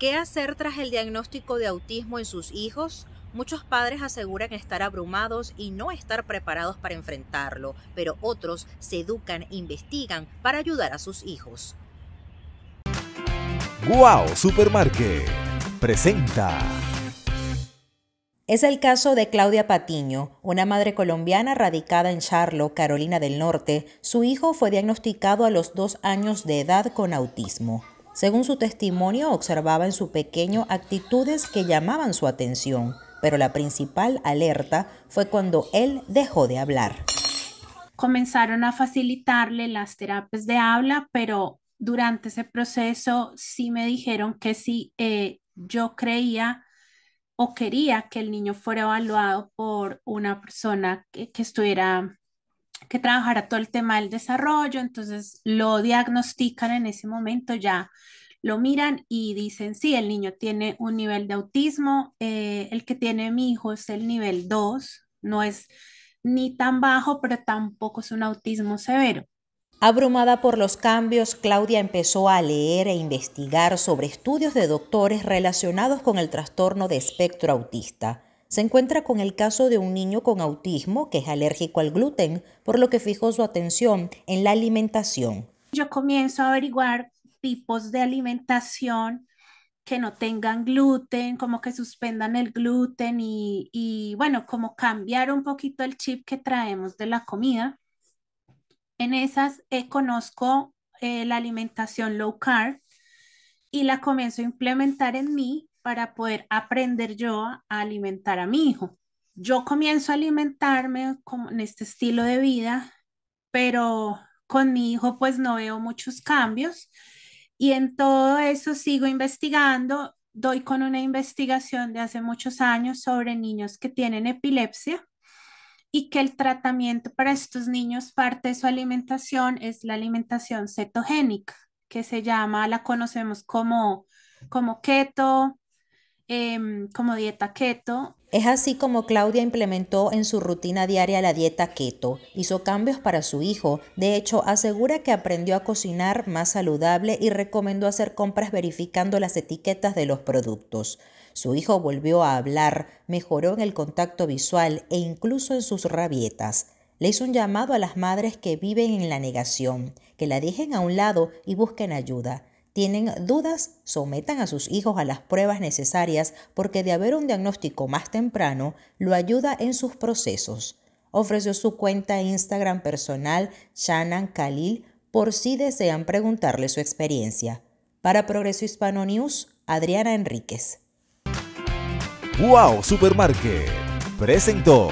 ¿Qué hacer tras el diagnóstico de autismo en sus hijos? Muchos padres aseguran estar abrumados y no estar preparados para enfrentarlo, pero otros se educan e investigan para ayudar a sus hijos. Wow, Supermarket presenta. Es el caso de Claudia Patiño, una madre colombiana radicada en Charlotte, Carolina del Norte. Su hijo fue diagnosticado a los dos años de edad con autismo. Según su testimonio, observaba en su pequeño actitudes que llamaban su atención, pero la principal alerta fue cuando él dejó de hablar. Comenzaron a facilitarle las terapias de habla, pero durante ese proceso sí me dijeron que si eh, yo creía o quería que el niño fuera evaluado por una persona que estuviera que trabajara todo el tema del desarrollo, entonces lo diagnostican en ese momento, ya lo miran y dicen, sí, el niño tiene un nivel de autismo, eh, el que tiene mi hijo es el nivel 2, no es ni tan bajo, pero tampoco es un autismo severo. Abrumada por los cambios, Claudia empezó a leer e investigar sobre estudios de doctores relacionados con el trastorno de espectro autista se encuentra con el caso de un niño con autismo que es alérgico al gluten, por lo que fijó su atención en la alimentación. Yo comienzo a averiguar tipos de alimentación que no tengan gluten, como que suspendan el gluten y, bueno, como cambiar un poquito el chip que traemos de la comida. En esas eh, conozco eh, la alimentación low carb y la comienzo a implementar en mí para poder aprender yo a alimentar a mi hijo. Yo comienzo a alimentarme en este estilo de vida, pero con mi hijo pues no veo muchos cambios y en todo eso sigo investigando. Doy con una investigación de hace muchos años sobre niños que tienen epilepsia y que el tratamiento para estos niños, parte de su alimentación, es la alimentación cetogénica, que se llama, la conocemos como, como keto, Em, como dieta keto. Es así como Claudia implementó en su rutina diaria la dieta keto. Hizo cambios para su hijo. De hecho, asegura que aprendió a cocinar más saludable y recomendó hacer compras verificando las etiquetas de los productos. Su hijo volvió a hablar, mejoró en el contacto visual e incluso en sus rabietas. Le hizo un llamado a las madres que viven en la negación, que la dejen a un lado y busquen ayuda tienen dudas, sometan a sus hijos a las pruebas necesarias porque de haber un diagnóstico más temprano, lo ayuda en sus procesos. Ofreció su cuenta Instagram personal Shannon Khalil por si desean preguntarle su experiencia. Para Progreso Hispano News, Adriana Enríquez. ¡Wow! Supermarket presentó.